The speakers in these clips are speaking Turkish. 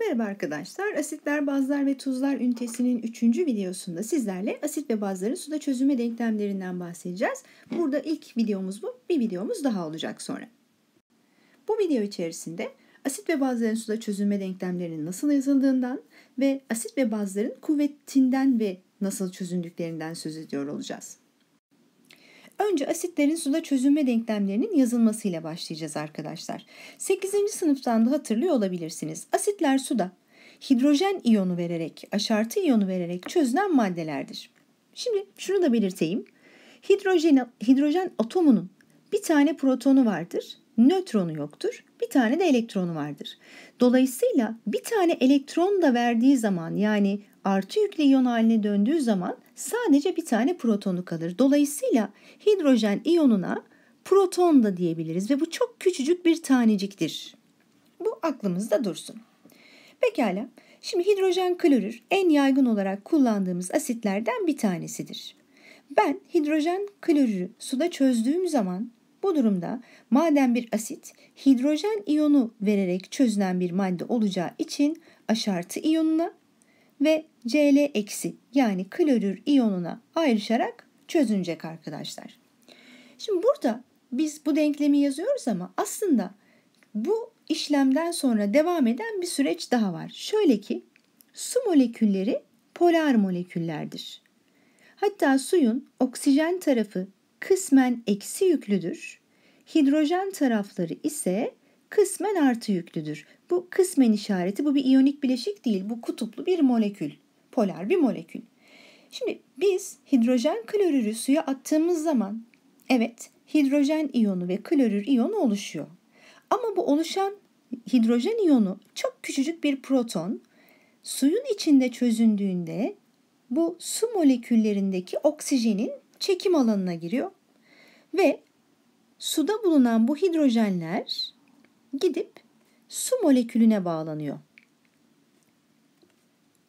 Merhaba arkadaşlar. Asitler, bazlar ve tuzlar ünitesinin 3. videosunda sizlerle asit ve bazların suda çözülme denklemlerinden bahsedeceğiz. Burada ilk videomuz bu. Bir videomuz daha olacak sonra. Bu video içerisinde asit ve bazların suda çözülme denklemlerinin nasıl yazıldığından ve asit ve bazların kuvvetinden ve nasıl çözündüklerinden söz ediyor olacağız. Önce asitlerin suda çözünme denklemlerinin yazılmasıyla başlayacağız arkadaşlar. 8. sınıftan da hatırlıyor olabilirsiniz. Asitler suda hidrojen iyonu vererek, aşartı iyonu vererek çözünen maddelerdir. Şimdi şunu da belirteyim. Hidrojen, hidrojen atomunun bir tane protonu vardır, nötronu yoktur, bir tane de elektronu vardır. Dolayısıyla bir tane elektron da verdiği zaman yani artı yüklü iyon haline döndüğü zaman sadece bir tane protonu kalır. Dolayısıyla hidrojen iyonuna proton da diyebiliriz ve bu çok küçücük bir taneciktir. Bu aklımızda dursun. Pekala. Şimdi hidrojen klorür en yaygın olarak kullandığımız asitlerden bir tanesidir. Ben hidrojen klorürü suda çözdüğüm zaman bu durumda maden bir asit hidrojen iyonu vererek çözülen bir madde olacağı için aşartı iyonuna ve Cl eksi yani klorür iyonuna ayrışarak çözünecek arkadaşlar. Şimdi burada biz bu denklemi yazıyoruz ama aslında bu işlemden sonra devam eden bir süreç daha var. Şöyle ki su molekülleri polar moleküllerdir. Hatta suyun oksijen tarafı kısmen eksi yüklüdür. Hidrojen tarafları ise kısmen artı yüklüdür. Bu kısmen işareti bu bir iyonik bileşik değil. Bu kutuplu bir molekül. Polar bir molekül. Şimdi biz hidrojen klorürü suya attığımız zaman evet hidrojen iyonu ve klorür iyonu oluşuyor. Ama bu oluşan hidrojen iyonu çok küçücük bir proton suyun içinde çözündüğünde bu su moleküllerindeki oksijenin çekim alanına giriyor ve suda bulunan bu hidrojenler gidip su molekülüne bağlanıyor.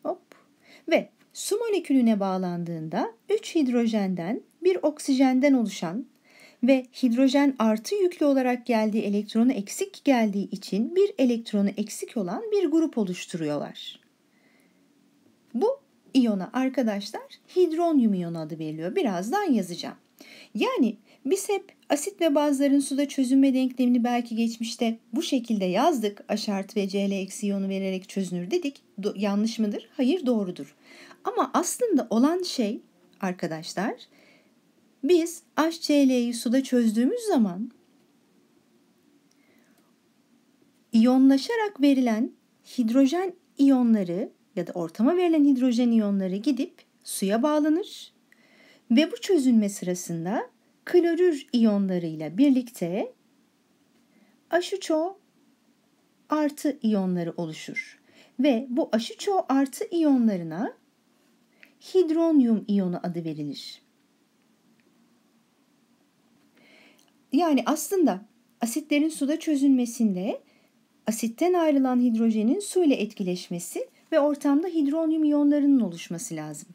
Hop. Ve su molekülüne bağlandığında 3 hidrojenden bir oksijenden oluşan ve hidrojen artı yüklü olarak geldiği elektronu eksik geldiği için bir elektronu eksik olan bir grup oluşturuyorlar. Bu iyona arkadaşlar hidronyum iyonu adı veriliyor. Birazdan yazacağım. Yani biz hep asit ve bazların suda çözünme denklemini belki geçmişte bu şekilde yazdık. H artı ve Cl eksi iyonu vererek çözünür dedik. Do- yanlış mıdır? Hayır doğrudur. Ama aslında olan şey arkadaşlar biz HCl'yi suda çözdüğümüz zaman iyonlaşarak verilen hidrojen iyonları ya da ortama verilen hidrojen iyonları gidip suya bağlanır ve bu çözünme sırasında klorür iyonlarıyla birlikte h artı iyonları oluşur. Ve bu h artı iyonlarına hidronyum iyonu adı verilir. Yani aslında asitlerin suda çözünmesinde asitten ayrılan hidrojenin su ile etkileşmesi ve ortamda hidronyum iyonlarının oluşması lazım.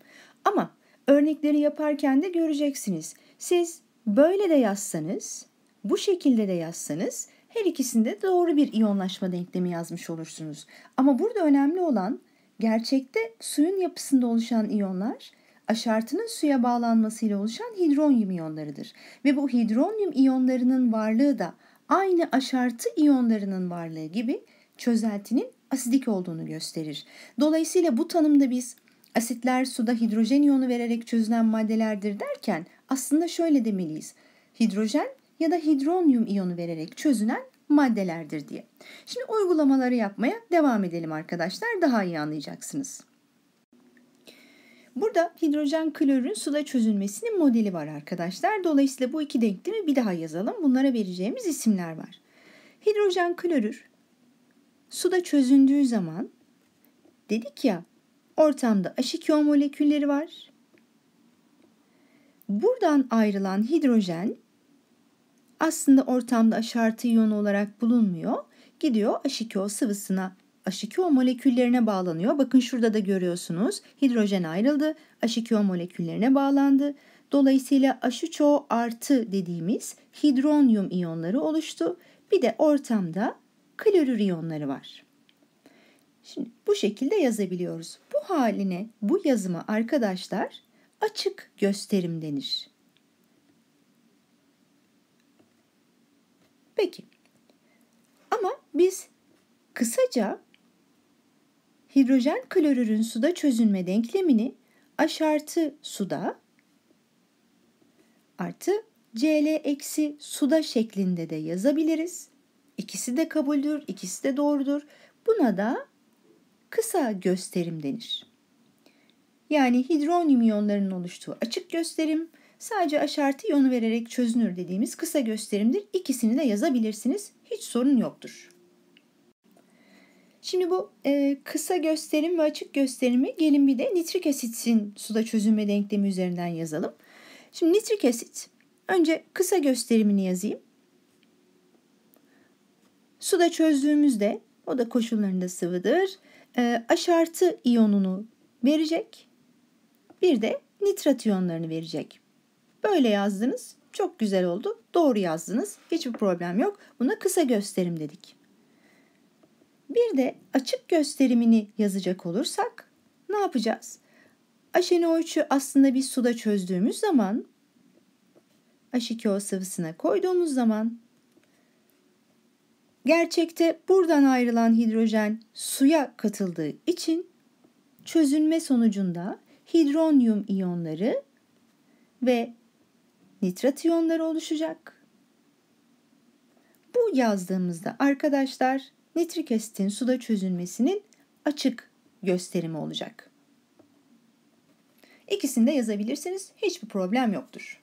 Ama örnekleri yaparken de göreceksiniz. Siz Böyle de yazsanız, bu şekilde de yazsanız her ikisinde doğru bir iyonlaşma denklemi yazmış olursunuz. Ama burada önemli olan gerçekte suyun yapısında oluşan iyonlar aşartının suya bağlanmasıyla oluşan hidronyum iyonlarıdır. Ve bu hidronyum iyonlarının varlığı da aynı aşartı iyonlarının varlığı gibi çözeltinin asidik olduğunu gösterir. Dolayısıyla bu tanımda biz Asitler suda hidrojen iyonu vererek çözülen maddelerdir derken aslında şöyle demeliyiz. Hidrojen ya da hidronyum iyonu vererek çözülen maddelerdir diye. Şimdi uygulamaları yapmaya devam edelim arkadaşlar. Daha iyi anlayacaksınız. Burada hidrojen klorürün suda çözülmesinin modeli var arkadaşlar. Dolayısıyla bu iki denklemi bir daha yazalım. Bunlara vereceğimiz isimler var. Hidrojen klorür suda çözündüğü zaman dedik ya Ortamda h molekülleri var. Buradan ayrılan hidrojen aslında ortamda aşartı artı iyonu olarak bulunmuyor. Gidiyor h sıvısına, h moleküllerine bağlanıyor. Bakın şurada da görüyorsunuz. Hidrojen ayrıldı, h moleküllerine bağlandı. Dolayısıyla h artı dediğimiz hidronyum iyonları oluştu. Bir de ortamda klorür iyonları var. Şimdi bu şekilde yazabiliyoruz. Bu haline, bu yazıma arkadaşlar açık gösterim denir. Peki. Ama biz kısaca hidrojen klorürün suda çözünme denklemini H artı suda artı Cl eksi suda şeklinde de yazabiliriz. İkisi de kabuldür, ikisi de doğrudur. Buna da kısa gösterim denir. Yani hidronyum iyonlarının oluştuğu açık gösterim, sadece aşartı iyonu vererek çözünür dediğimiz kısa gösterimdir. İkisini de yazabilirsiniz. Hiç sorun yoktur. Şimdi bu e, kısa gösterim ve açık gösterimi gelin bir de nitrik asitsin suda çözünme denklemi üzerinden yazalım. Şimdi nitrik asit önce kısa gösterimini yazayım. Suda çözdüğümüzde o da koşullarında sıvıdır e, aşartı iyonunu verecek. Bir de nitrat iyonlarını verecek. Böyle yazdınız. Çok güzel oldu. Doğru yazdınız. Hiçbir problem yok. Buna kısa gösterim dedik. Bir de açık gösterimini yazacak olursak ne yapacağız? Aşenoğuçu aslında bir suda çözdüğümüz zaman H2O sıvısına koyduğumuz zaman Gerçekte buradan ayrılan hidrojen suya katıldığı için çözünme sonucunda hidronyum iyonları ve nitrat iyonları oluşacak. Bu yazdığımızda arkadaşlar nitrik asitin suda çözünmesinin açık gösterimi olacak. İkisini de yazabilirsiniz. Hiçbir problem yoktur.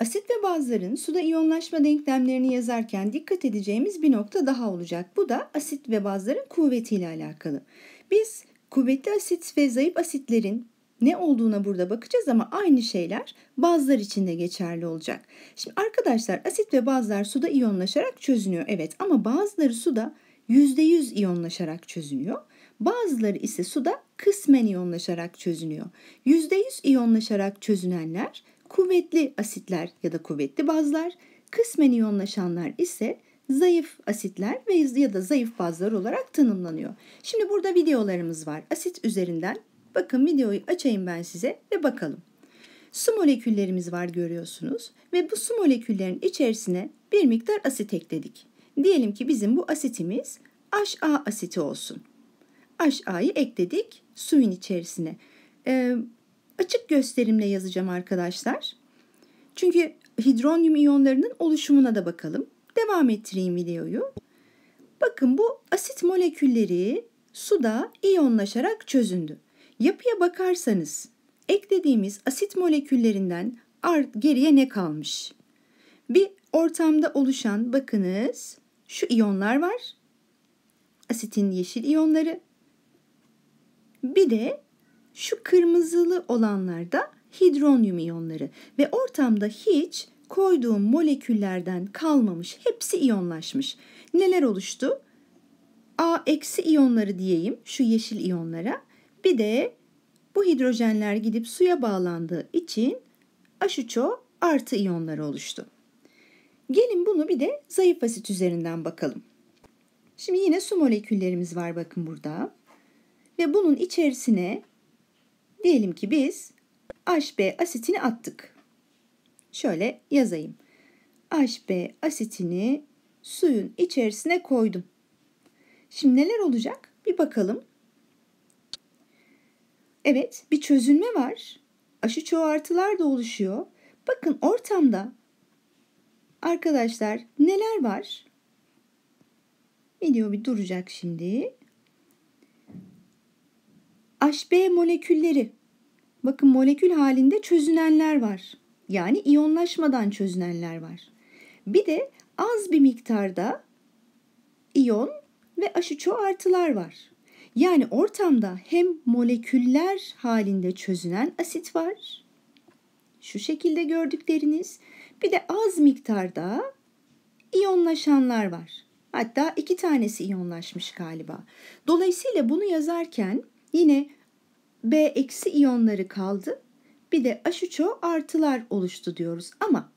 Asit ve bazların suda iyonlaşma denklemlerini yazarken dikkat edeceğimiz bir nokta daha olacak. Bu da asit ve bazların kuvvetiyle alakalı. Biz kuvvetli asit ve zayıf asitlerin ne olduğuna burada bakacağız ama aynı şeyler bazlar için de geçerli olacak. Şimdi arkadaşlar asit ve bazlar suda iyonlaşarak çözünüyor. Evet ama bazıları suda %100 iyonlaşarak çözünüyor. Bazıları ise suda kısmen iyonlaşarak çözünüyor. %100 iyonlaşarak çözünenler kuvvetli asitler ya da kuvvetli bazlar, kısmen iyonlaşanlar ise zayıf asitler ve ya da zayıf bazlar olarak tanımlanıyor. Şimdi burada videolarımız var. Asit üzerinden bakın videoyu açayım ben size ve bakalım. Su moleküllerimiz var görüyorsunuz ve bu su moleküllerin içerisine bir miktar asit ekledik. Diyelim ki bizim bu asitimiz HA asiti olsun. HA'yı ekledik suyun içerisine. Ee, açık gösterimle yazacağım arkadaşlar. Çünkü hidronyum iyonlarının oluşumuna da bakalım. Devam ettireyim videoyu. Bakın bu asit molekülleri suda iyonlaşarak çözündü. Yapıya bakarsanız eklediğimiz asit moleküllerinden geriye ne kalmış? Bir ortamda oluşan bakınız şu iyonlar var. Asitin yeşil iyonları. Bir de şu kırmızılı olanlar da hidronyum iyonları ve ortamda hiç koyduğum moleküllerden kalmamış. Hepsi iyonlaşmış. Neler oluştu? A eksi iyonları diyeyim şu yeşil iyonlara. Bir de bu hidrojenler gidip suya bağlandığı için H3O artı iyonları oluştu. Gelin bunu bir de zayıf asit üzerinden bakalım. Şimdi yine su moleküllerimiz var bakın burada. Ve bunun içerisine Diyelim ki biz HB asitini attık. Şöyle yazayım. HB asitini suyun içerisine koydum. Şimdi neler olacak? Bir bakalım. Evet, bir çözünme var. Aşı çoğartılar da oluşuyor. Bakın ortamda arkadaşlar neler var? Video bir duracak şimdi. HB molekülleri Bakın molekül halinde çözünenler var. Yani iyonlaşmadan çözünenler var. Bir de az bir miktarda iyon ve H3O artılar var. Yani ortamda hem moleküller halinde çözünen asit var. Şu şekilde gördükleriniz. Bir de az miktarda iyonlaşanlar var. Hatta iki tanesi iyonlaşmış galiba. Dolayısıyla bunu yazarken yine B eksi iyonları kaldı. Bir de H3O artılar oluştu diyoruz ama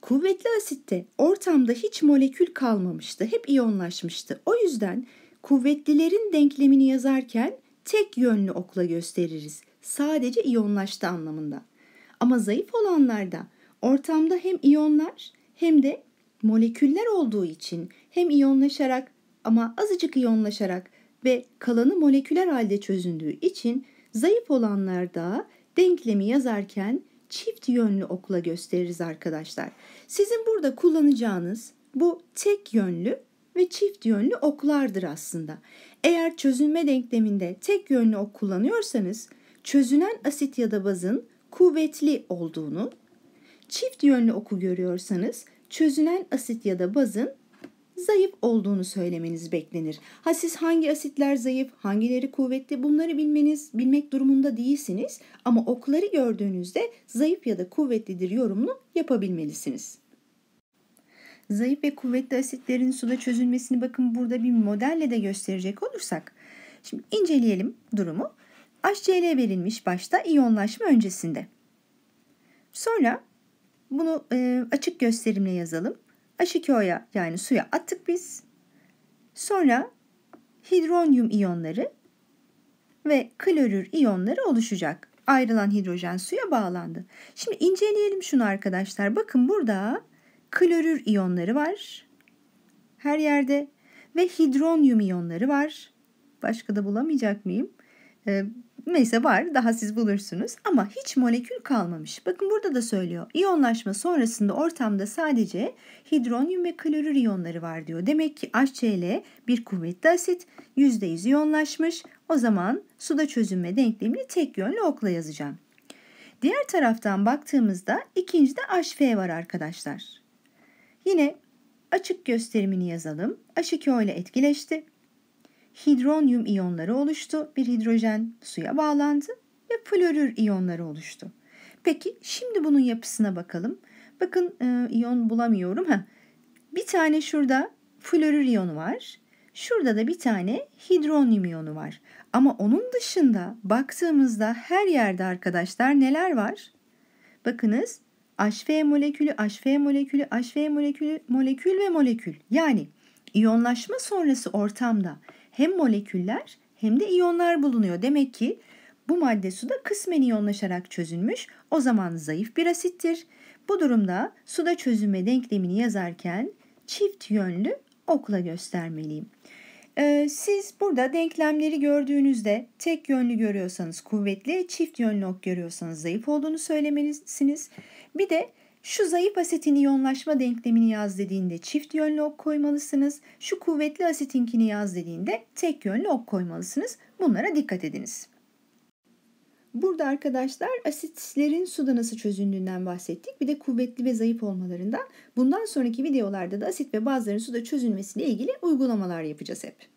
kuvvetli asitte ortamda hiç molekül kalmamıştı. Hep iyonlaşmıştı. O yüzden kuvvetlilerin denklemini yazarken tek yönlü okla gösteririz. Sadece iyonlaştı anlamında. Ama zayıf olanlarda ortamda hem iyonlar hem de moleküller olduğu için hem iyonlaşarak ama azıcık iyonlaşarak ve kalanı moleküler halde çözündüğü için Zayıf olanlarda denklemi yazarken çift yönlü okla gösteririz arkadaşlar. Sizin burada kullanacağınız bu tek yönlü ve çift yönlü oklardır aslında. Eğer çözünme denkleminde tek yönlü ok kullanıyorsanız çözünen asit ya da bazın kuvvetli olduğunu, çift yönlü oku görüyorsanız çözünen asit ya da bazın zayıf olduğunu söylemeniz beklenir. Ha siz hangi asitler zayıf, hangileri kuvvetli bunları bilmeniz, bilmek durumunda değilsiniz ama okları gördüğünüzde zayıf ya da kuvvetlidir yorumunu yapabilmelisiniz. Zayıf ve kuvvetli asitlerin suda çözülmesini bakın burada bir modelle de gösterecek olursak. Şimdi inceleyelim durumu. HCl verilmiş başta iyonlaşma öncesinde. Sonra bunu açık gösterimle yazalım. H2O'ya yani suya attık biz. Sonra hidronyum iyonları ve klorür iyonları oluşacak. Ayrılan hidrojen suya bağlandı. Şimdi inceleyelim şunu arkadaşlar. Bakın burada klorür iyonları var. Her yerde ve hidronyum iyonları var. Başka da bulamayacak mıyım? E, neyse var daha siz bulursunuz ama hiç molekül kalmamış. Bakın burada da söylüyor. İyonlaşma sonrasında ortamda sadece hidronyum ve klorür iyonları var diyor. Demek ki HCl bir kuvvetli asit %100 iyonlaşmış. O zaman suda çözünme denklemini tek yönlü okla yazacağım. Diğer taraftan baktığımızda ikincide HF var arkadaşlar. Yine açık gösterimini yazalım. H2O ile etkileşti hidronyum iyonları oluştu. Bir hidrojen suya bağlandı ve florür iyonları oluştu. Peki şimdi bunun yapısına bakalım. Bakın e, iyon bulamıyorum. ha. Bir tane şurada florür iyonu var. Şurada da bir tane hidronyum iyonu var. Ama onun dışında baktığımızda her yerde arkadaşlar neler var? Bakınız HV molekülü, HV molekülü, HV molekülü, molekül ve molekül. Yani iyonlaşma sonrası ortamda hem moleküller hem de iyonlar bulunuyor. Demek ki bu madde suda kısmen iyonlaşarak çözülmüş. O zaman zayıf bir asittir. Bu durumda suda çözünme denklemini yazarken çift yönlü okla göstermeliyim. Ee, siz burada denklemleri gördüğünüzde tek yönlü görüyorsanız kuvvetli, çift yönlü ok görüyorsanız zayıf olduğunu söylemelisiniz. Bir de şu zayıf asetin iyonlaşma denklemini yaz dediğinde çift yönlü ok koymalısınız. Şu kuvvetli asetinkini yaz dediğinde tek yönlü ok koymalısınız. Bunlara dikkat ediniz. Burada arkadaşlar asitlerin suda nasıl çözündüğünden bahsettik. Bir de kuvvetli ve zayıf olmalarından. Bundan sonraki videolarda da asit ve bazların suda çözünmesiyle ilgili uygulamalar yapacağız hep.